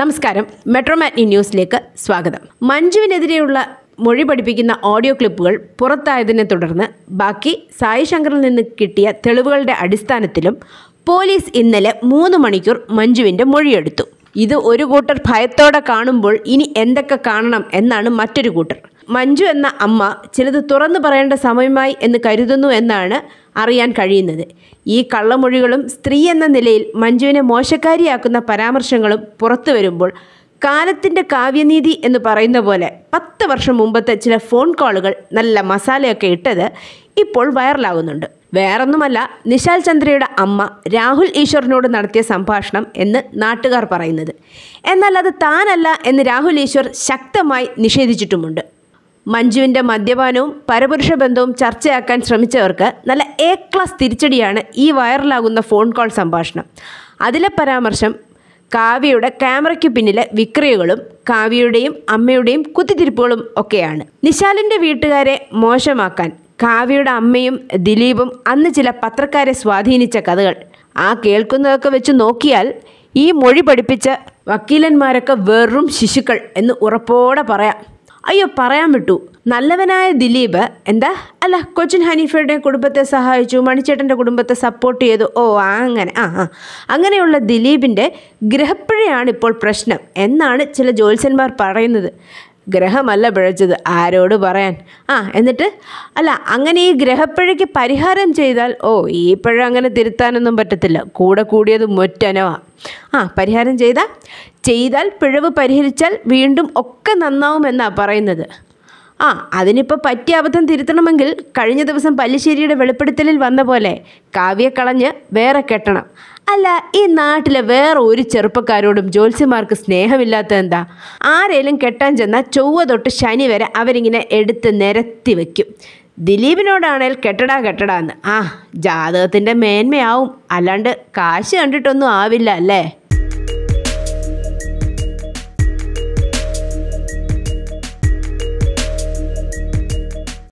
നമസ്കാരം മെട്രോ ന്യൂസിലേക്ക് സ്വാഗതം മഞ്ജുവിനെതിരെയുള്ള മൊഴി പഠിപ്പിക്കുന്ന ഓഡിയോ ക്ലിപ്പുകൾ പുറത്തായതിനെ തുടർന്ന് ബാക്കി സായി ശങ്കറിൽ നിന്ന് കിട്ടിയ തെളിവുകളുടെ അടിസ്ഥാനത്തിലും പോലീസ് ഇന്നലെ മൂന്ന് മണിക്കൂർ മഞ്ജുവിൻ്റെ മൊഴിയെടുത്തു ഇത് ഒരു കൂട്ടർ ഭയത്തോടെ കാണുമ്പോൾ ഇനി എന്തൊക്കെ കാണണം എന്നാണ് മറ്റൊരു കൂട്ടർ മഞ്ജു എന്ന അമ്മ ചിലത് തുറന്നു പറയേണ്ട സമയമായി എന്ന് കരുതുന്നു എന്നാണ് അറിയാൻ കഴിയുന്നത് ഈ കള്ളമൊഴികളും സ്ത്രീ എന്ന നിലയിൽ മഞ്ജുവിനെ മോശക്കാരിയാക്കുന്ന പരാമർശങ്ങളും പുറത്തു വരുമ്പോൾ കാലത്തിൻ്റെ കാവ്യനീതി എന്ന് പറയുന്ന പോലെ പത്ത് വർഷം മുമ്പത്തെ ചില ഫോൺ കോളുകൾ നല്ല മസാലയൊക്കെ ഇട്ടത് ഇപ്പോൾ വൈറലാകുന്നുണ്ട് വേറൊന്നുമല്ല നിശാൽ ചന്ദ്രയുടെ അമ്മ രാഹുൽ ഈശ്വറിനോട് നടത്തിയ സംഭാഷണം എന്ന് നാട്ടുകാർ പറയുന്നത് എന്നാൽ അത് താനല്ല എന്ന് രാഹുൽ ഈശ്വർ ശക്തമായി നിഷേധിച്ചിട്ടുമുണ്ട് മഞ്ജുവിൻ്റെ മദ്യപാനവും പരപുരുഷ ബന്ധവും ചർച്ചയാക്കാൻ ശ്രമിച്ചവർക്ക് നല്ല എ ക്ലാസ് തിരിച്ചടിയാണ് ഈ വൈറലാകുന്ന ഫോൺ കോൾ സംഭാഷണം അതിലെ പരാമർശം കാവ്യയുടെ ക്യാമറയ്ക്ക് പിന്നിലെ വിക്രിയകളും കാവ്യയുടെയും അമ്മയുടെയും കുത്തിത്തിരിപ്പുകളും ഒക്കെയാണ് നിശാലിൻ്റെ വീട്ടുകാരെ മോശമാക്കാൻ കാവ്യയുടെ അമ്മയും ദിലീപും അന്ന് ചില പത്രക്കാരെ സ്വാധീനിച്ച കഥകൾ ആ കേൾക്കുന്നതൊക്കെ വെച്ച് നോക്കിയാൽ ഈ മൊഴി പഠിപ്പിച്ച വക്കീലന്മാരൊക്കെ വെറും ശിശുക്കൾ എന്ന് ഉറപ്പോടെ പറയാം അയ്യോ പറയാൻ വിട്ടു നല്ലവനായ ദിലീപ് എന്താ അല്ല കൊച്ചിൻ ഹനീഫയുടെ കുടുംബത്തെ സഹായിച്ചു മണിച്ചേട്ടൻ്റെ കുടുംബത്തെ സപ്പോർട്ട് ചെയ്തു ഓ അങ്ങനെ ആ ആ അങ്ങനെയുള്ള ദിലീപിൻ്റെ ഗ്രഹപ്പിഴയാണ് ഇപ്പോൾ പ്രശ്നം എന്നാണ് ചില ജ്യോത്സ്യന്മാർ പറയുന്നത് ഗ്രഹമല്ല പിഴച്ചത് ആരോട് പറയാൻ ആ എന്നിട്ട് അല്ല അങ്ങനെ ഈ ഗ്രഹപ്പിഴയ്ക്ക് പരിഹാരം ചെയ്താൽ ഓ ഈ പിഴ അങ്ങനെ തിരുത്താനൊന്നും പറ്റത്തില്ല കൂടെ കൂടിയത് മൊറ്റനവാ ആ പരിഹാരം ചെയ്താൽ ചെയ്താൽ പിഴവ് പരിഹരിച്ചാൽ വീണ്ടും ഒക്കെ നന്നാവുമെന്നാണ് പറയുന്നത് ആ അതിനിപ്പോൾ പറ്റിയ അബദ്ധം തിരുത്തണമെങ്കിൽ കഴിഞ്ഞ ദിവസം പല്ലിശ്ശേരിയുടെ വെളിപ്പെടുത്തലിൽ വന്ന പോലെ കാവ്യ കളഞ്ഞ് വേറെ കെട്ടണം അല്ല ഈ നാട്ടിലെ വേറെ ഒരു ചെറുപ്പക്കാരോടും ജ്യോത്സ്യമാർക്ക് സ്നേഹമില്ലാത്ത എന്താ ആരേലും കെട്ടാൻ ചെന്നാൽ ചൊവ്വ തൊട്ട് ശനി വരെ അവരിങ്ങനെ എടുത്ത് നിരത്തി വയ്ക്കും ദിലീപിനോടാണേൽ കെട്ടടാ കെട്ടടാന്ന് ആ ജാതകത്തിൻ്റെ മേന്മയാവും അല്ലാണ്ട് കാശ് കണ്ടിട്ടൊന്നും ആവില്ല അല്ലേ